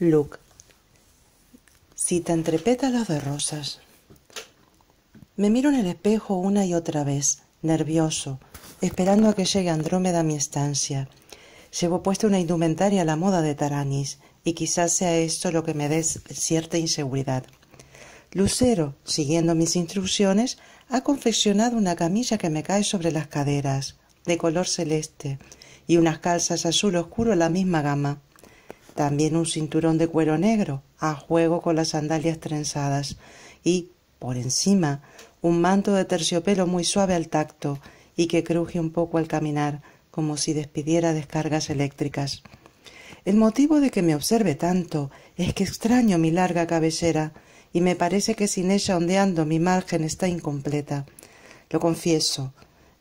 Luke. Si entrepeta pétalos de rosas. Me miro en el espejo una y otra vez, nervioso, esperando a que llegue Andrómeda a mi estancia. Llevo puesta una indumentaria a la moda de Taranis, y quizás sea esto lo que me dé cierta inseguridad. Lucero, siguiendo mis instrucciones, ha confeccionado una camilla que me cae sobre las caderas, de color celeste, y unas calzas azul oscuro a la misma gama también un cinturón de cuero negro, a juego con las sandalias trenzadas, y, por encima, un manto de terciopelo muy suave al tacto y que cruje un poco al caminar, como si despidiera descargas eléctricas. El motivo de que me observe tanto es que extraño mi larga cabecera, y me parece que sin ella ondeando mi margen está incompleta. Lo confieso,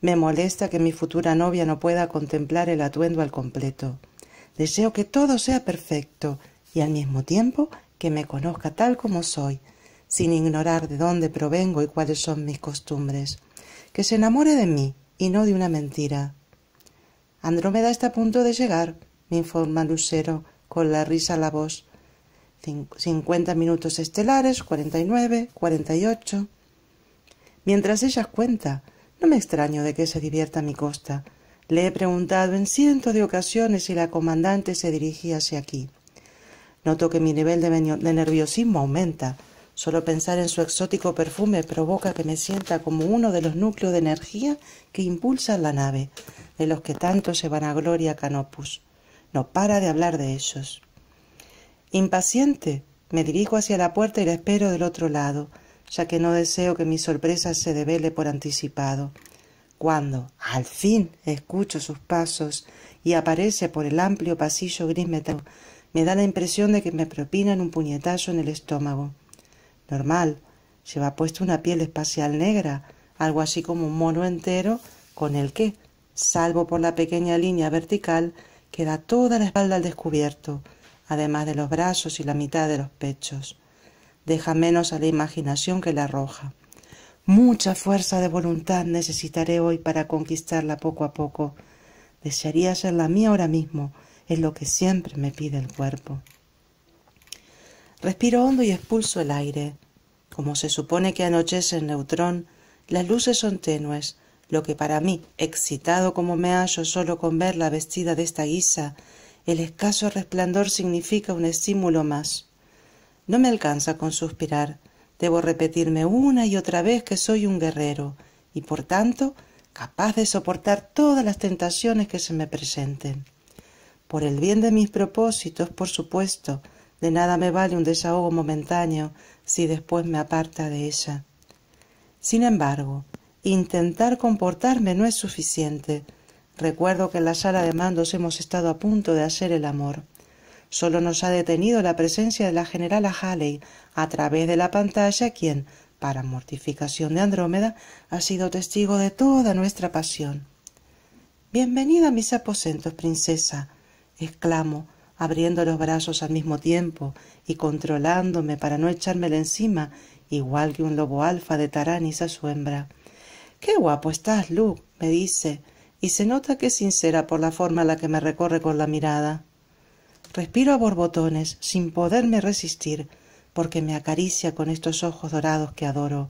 me molesta que mi futura novia no pueda contemplar el atuendo al completo. Deseo que todo sea perfecto y al mismo tiempo que me conozca tal como soy, sin ignorar de dónde provengo y cuáles son mis costumbres. Que se enamore de mí y no de una mentira. Andrómeda está a punto de llegar, me informa Lucero con la risa a la voz. Cincuenta minutos estelares, cuarenta y nueve, cuarenta y ocho. Mientras ella cuenta, no me extraño de que se divierta a mi costa le he preguntado en cientos de ocasiones si la comandante se dirigía hacia aquí. Noto que mi nivel de, nerviosismo aumenta. Solo pensar en su exótico perfume provoca que me sienta como uno de los núcleos de energía que impulsan la nave, de los que tanto se van a gloria Canopus. No para de hablar de ellos. Impaciente, me dirijo hacia la puerta y la espero del otro lado, ya que no deseo que mi sorpresa se devele por anticipado. Cuando al fin escucho sus pasos y aparece por el amplio pasillo gris metálico, me da la impresión de que me propinan un puñetazo en el estómago. Normal, lleva puesta una piel espacial negra, algo así como un mono entero, con el que, salvo por la pequeña línea vertical, queda toda la espalda al descubierto, además de los brazos y la mitad de los pechos. Deja menos a la imaginación que la arroja. Mucha fuerza de voluntad necesitaré hoy para conquistarla poco a poco. Desearía ser la mía ahora mismo, es lo que siempre me pide el cuerpo. Respiro hondo y expulso el aire. Como se supone que anochece en neutrón, las luces son tenues, lo que para mí, excitado como me hallo solo con verla vestida de esta guisa, el escaso resplandor significa un estímulo más. No me alcanza con suspirar, Debo repetirme una y otra vez que soy un guerrero y, por tanto, capaz de soportar todas las tentaciones que se me presenten. Por el bien de mis propósitos, por supuesto, de nada me vale un desahogo momentáneo si después me aparta de ella. Sin embargo, intentar comportarme no es suficiente. Recuerdo que en la sala de mandos hemos estado a punto de hacer el amor. Sólo nos ha detenido la presencia de la generala Halley a través de la pantalla, quien, para mortificación de Andrómeda, ha sido testigo de toda nuestra pasión. Bienvenida a mis aposentos, princesa, exclamo, abriendo los brazos al mismo tiempo y controlándome para no echármela encima, igual que un lobo alfa de Taranis a su hembra. Qué guapo estás, Luke, me dice, y se nota que es sincera por la forma en la que me recorre con la mirada. Respiro a borbotones, sin poderme resistir, porque me acaricia con estos ojos dorados que adoro.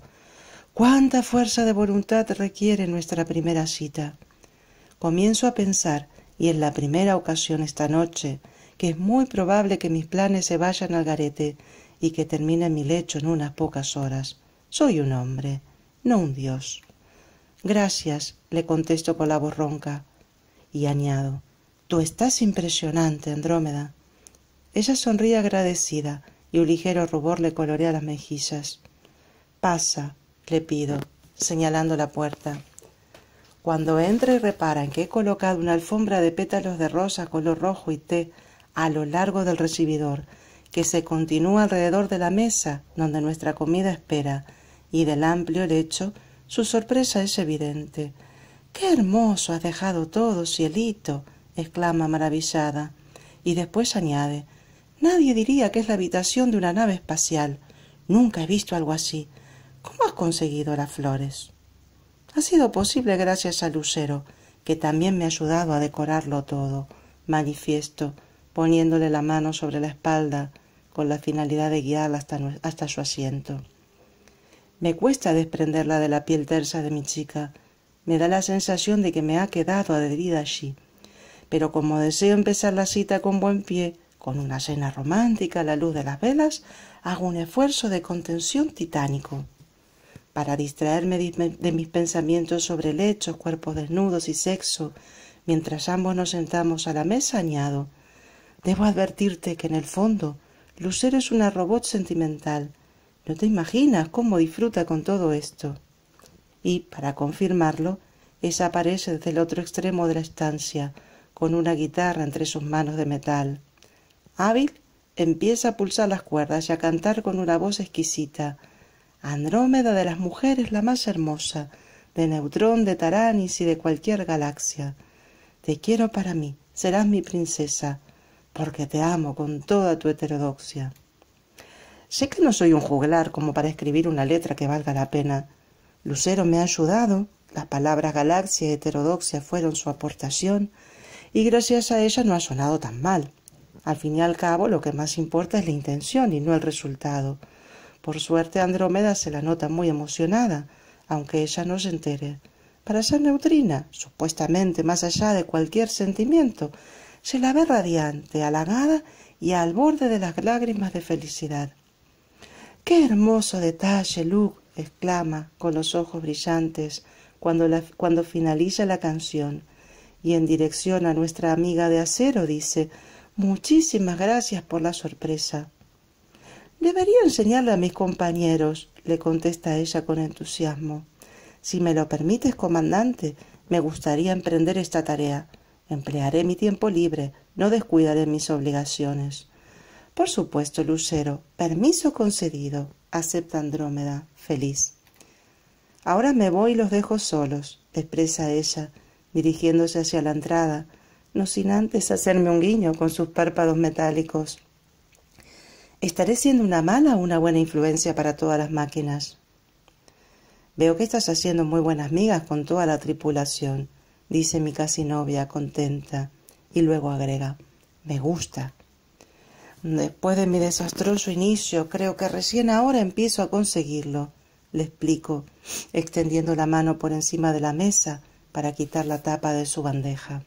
¿Cuánta fuerza de voluntad requiere nuestra primera cita? Comienzo a pensar, y en la primera ocasión esta noche, que es muy probable que mis planes se vayan al garete y que termine mi lecho en unas pocas horas. Soy un hombre, no un dios. Gracias, le contesto con la voz ronca, y añado, Tú estás impresionante, Andrómeda. Ella sonríe agradecida y un ligero rubor le colorea las mejillas. Pasa, le pido, señalando la puerta. Cuando entra y repara en que he colocado una alfombra de pétalos de rosa color rojo y té a lo largo del recibidor, que se continúa alrededor de la mesa donde nuestra comida espera, y del amplio lecho, su sorpresa es evidente. ¡Qué hermoso has dejado todo, cielito! exclama maravillada, y después añade Nadie diría que es la habitación de una nave espacial. Nunca he visto algo así. ¿Cómo has conseguido las flores? Ha sido posible gracias al lucero, que también me ha ayudado a decorarlo todo, manifiesto, poniéndole la mano sobre la espalda, con la finalidad de guiarla hasta, hasta su asiento. Me cuesta desprenderla de la piel tersa de mi chica. Me da la sensación de que me ha quedado adherida allí pero como deseo empezar la cita con buen pie, con una cena romántica a la luz de las velas, hago un esfuerzo de contención titánico. Para distraerme de mis pensamientos sobre lechos, cuerpos desnudos y sexo, mientras ambos nos sentamos a la mesa, añado, debo advertirte que en el fondo, Lucero es una robot sentimental. No te imaginas cómo disfruta con todo esto. Y, para confirmarlo, esa aparece desde el otro extremo de la estancia, con una guitarra entre sus manos de metal. Hábil empieza a pulsar las cuerdas y a cantar con una voz exquisita. Andrómeda de las mujeres la más hermosa, de Neutrón, de Taranis y de cualquier galaxia. Te quiero para mí, serás mi princesa, porque te amo con toda tu heterodoxia. Sé que no soy un juglar como para escribir una letra que valga la pena. Lucero me ha ayudado, las palabras galaxia y heterodoxia fueron su aportación, y gracias a ella no ha sonado tan mal. Al fin y al cabo, lo que más importa es la intención y no el resultado. Por suerte, Andrómeda se la nota muy emocionada, aunque ella no se entere. Para ser neutrina, supuestamente más allá de cualquier sentimiento, se la ve radiante, halagada y al borde de las lágrimas de felicidad. ¡Qué hermoso detalle, Luke! exclama, con los ojos brillantes, cuando, cuando finaliza la canción y en dirección a nuestra amiga de acero dice Muchísimas gracias por la sorpresa. Debería enseñarle a mis compañeros, le contesta ella con entusiasmo. Si me lo permites, comandante, me gustaría emprender esta tarea. Emplearé mi tiempo libre, no descuidaré mis obligaciones. Por supuesto, Lucero, permiso concedido, acepta Andrómeda, feliz. Ahora me voy y los dejo solos, expresa ella, dirigiéndose hacia la entrada, no sin antes hacerme un guiño con sus párpados metálicos. ¿Estaré siendo una mala o una buena influencia para todas las máquinas? Veo que estás haciendo muy buenas migas con toda la tripulación, dice mi casi novia, contenta, y luego agrega, me gusta. Después de mi desastroso inicio, creo que recién ahora empiezo a conseguirlo, le explico, extendiendo la mano por encima de la mesa para quitar la tapa de su bandeja.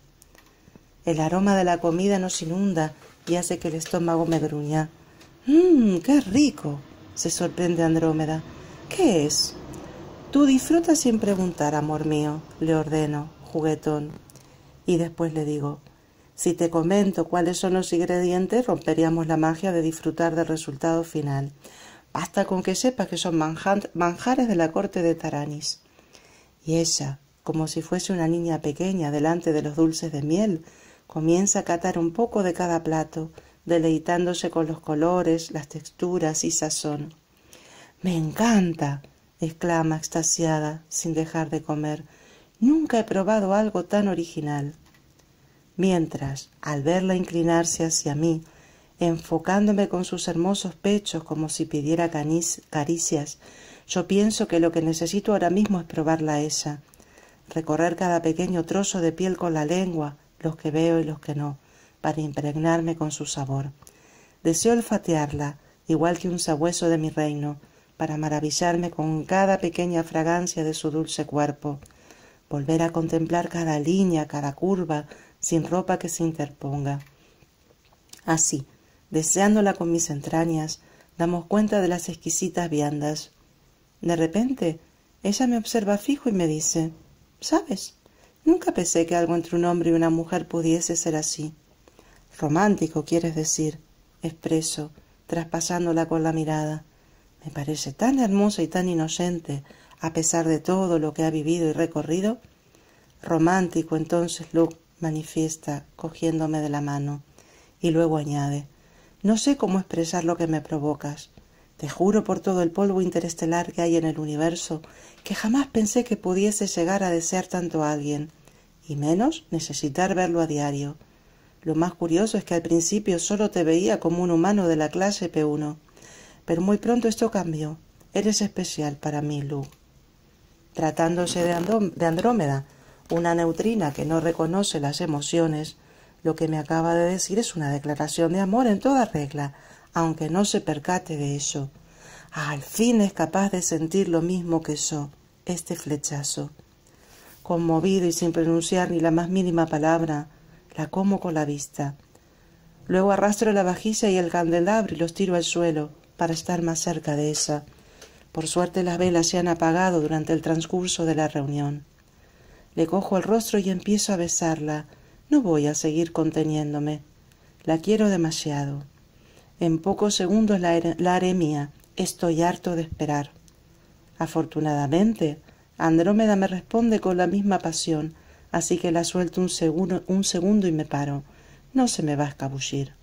El aroma de la comida nos inunda y hace que el estómago me gruña. ¡Mmm, qué rico! se sorprende Andrómeda. ¿Qué es? Tú disfrutas sin preguntar, amor mío, le ordeno, juguetón. Y después le digo, si te comento cuáles son los ingredientes, romperíamos la magia de disfrutar del resultado final. Basta con que sepas que son manjares de la corte de Taranis. Y ella, como si fuese una niña pequeña delante de los dulces de miel, comienza a catar un poco de cada plato, deleitándose con los colores, las texturas y sazón. Me encanta, exclama extasiada, sin dejar de comer. Nunca he probado algo tan original. Mientras, al verla inclinarse hacia mí, enfocándome con sus hermosos pechos como si pidiera caricias, yo pienso que lo que necesito ahora mismo es probarla a ella, recorrer cada pequeño trozo de piel con la lengua, los que veo y los que no, para impregnarme con su sabor. Deseo olfatearla, igual que un sabueso de mi reino, para maravillarme con cada pequeña fragancia de su dulce cuerpo, volver a contemplar cada línea, cada curva, sin ropa que se interponga. Así, deseándola con mis entrañas, damos cuenta de las exquisitas viandas. De repente, ella me observa fijo y me dice ¿Sabes? Nunca pensé que algo entre un hombre y una mujer pudiese ser así. Romántico, quieres decir, expreso, traspasándola con la mirada. Me parece tan hermosa y tan inocente, a pesar de todo lo que ha vivido y recorrido. Romántico, entonces Luke manifiesta, cogiéndome de la mano, y luego añade No sé cómo expresar lo que me provocas. Te juro por todo el polvo interestelar que hay en el universo que jamás pensé que pudiese llegar a desear tanto a alguien, y menos necesitar verlo a diario. Lo más curioso es que al principio solo te veía como un humano de la clase P1, pero muy pronto esto cambió. Eres especial para mí, Lu. Tratándose de, de Andrómeda, una neutrina que no reconoce las emociones, lo que me acaba de decir es una declaración de amor en toda regla, aunque no se percate de eso, Al fin es capaz de sentir lo mismo que yo, este flechazo. Conmovido y sin pronunciar ni la más mínima palabra, la como con la vista. Luego arrastro la vajilla y el candelabro y los tiro al suelo para estar más cerca de esa. Por suerte las velas se han apagado durante el transcurso de la reunión. Le cojo el rostro y empiezo a besarla. No voy a seguir conteniéndome. La quiero demasiado. En pocos segundos la, haré mía. Estoy harto de esperar. Afortunadamente, Andrómeda me responde con la misma pasión, así que la suelto un, un segundo y me paro. No se me va a escabullir.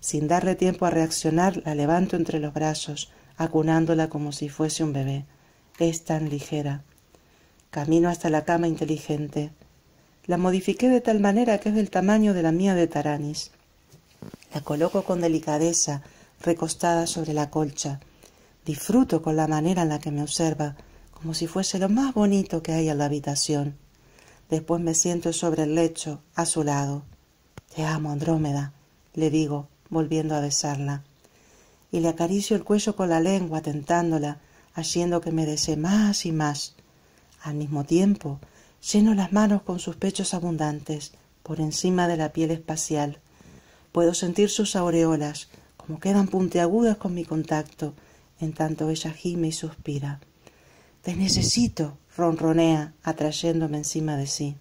Sin darle tiempo a reaccionar, la levanto entre los brazos, acunándola como si fuese un bebé. Es tan ligera. Camino hasta la cama inteligente. La modifiqué de tal manera que es del tamaño de la mía de Taranis. La coloco con delicadeza, recostada sobre la colcha. Disfruto con la manera en la que me observa, como si fuese lo más bonito que hay en la habitación. Después me siento sobre el lecho, a su lado. Te amo, Andrómeda, le digo, volviendo a besarla. Y le acaricio el cuello con la lengua, tentándola, haciendo que me desee más y más. Al mismo tiempo, lleno las manos con sus pechos abundantes, por encima de la piel espacial. Puedo sentir sus aureolas, como quedan puntiagudas con mi contacto, en tanto ella gime y suspira. Te necesito, ronronea, atrayéndome encima de sí.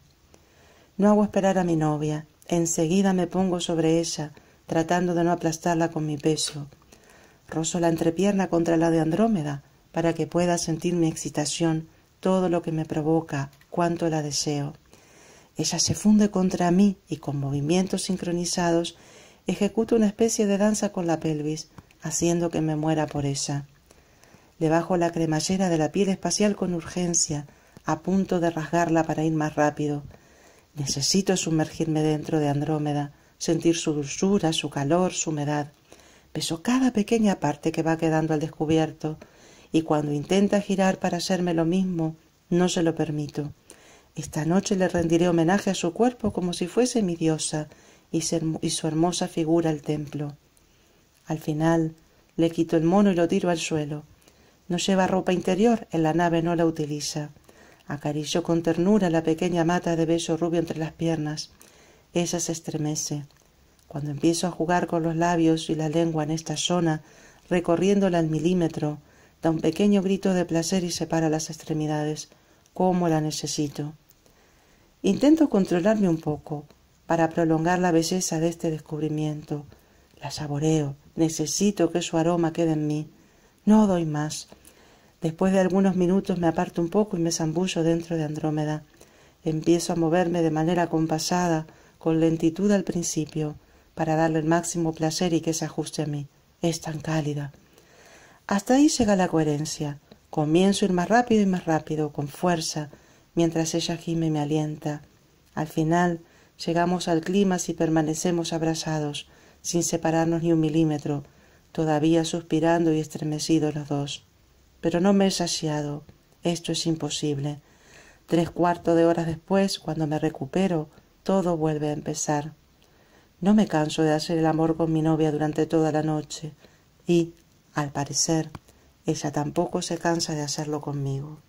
No hago esperar a mi novia, enseguida me pongo sobre ella, tratando de no aplastarla con mi peso. Rozo la entrepierna contra la de Andrómeda, para que pueda sentir mi excitación, todo lo que me provoca, cuánto la deseo. Ella se funde contra mí y con movimientos sincronizados ejecuto una especie de danza con la pelvis, haciendo que me muera por ella. Le bajo la cremallera de la piel espacial con urgencia, a punto de rasgarla para ir más rápido. Necesito sumergirme dentro de Andrómeda, sentir su dulzura, su calor, su humedad. Beso cada pequeña parte que va quedando al descubierto, y cuando intenta girar para hacerme lo mismo, no se lo permito. Esta noche le rendiré homenaje a su cuerpo como si fuese mi diosa, y su hermosa figura al templo. Al final le quito el mono y lo tiro al suelo. No lleva ropa interior, en la nave no la utiliza. Acaricio con ternura la pequeña mata de beso rubio entre las piernas. Esa se estremece. Cuando empiezo a jugar con los labios y la lengua en esta zona, recorriéndola al milímetro, da un pequeño grito de placer y separa las extremidades. ¿Cómo la necesito? Intento controlarme un poco, para prolongar la belleza de este descubrimiento. La saboreo, necesito que su aroma quede en mí. No doy más. Después de algunos minutos me aparto un poco y me zambullo dentro de Andrómeda. Empiezo a moverme de manera compasada, con lentitud al principio, para darle el máximo placer y que se ajuste a mí. Es tan cálida. Hasta ahí llega la coherencia. Comienzo a ir más rápido y más rápido, con fuerza, mientras ella gime y me alienta. Al final, llegamos al clima y permanecemos abrazados, sin separarnos ni un milímetro, todavía suspirando y estremecidos los dos. Pero no me he saciado. Esto es imposible. Tres cuartos de horas después, cuando me recupero, todo vuelve a empezar. No me canso de hacer el amor con mi novia durante toda la noche y, al parecer, ella tampoco se cansa de hacerlo conmigo.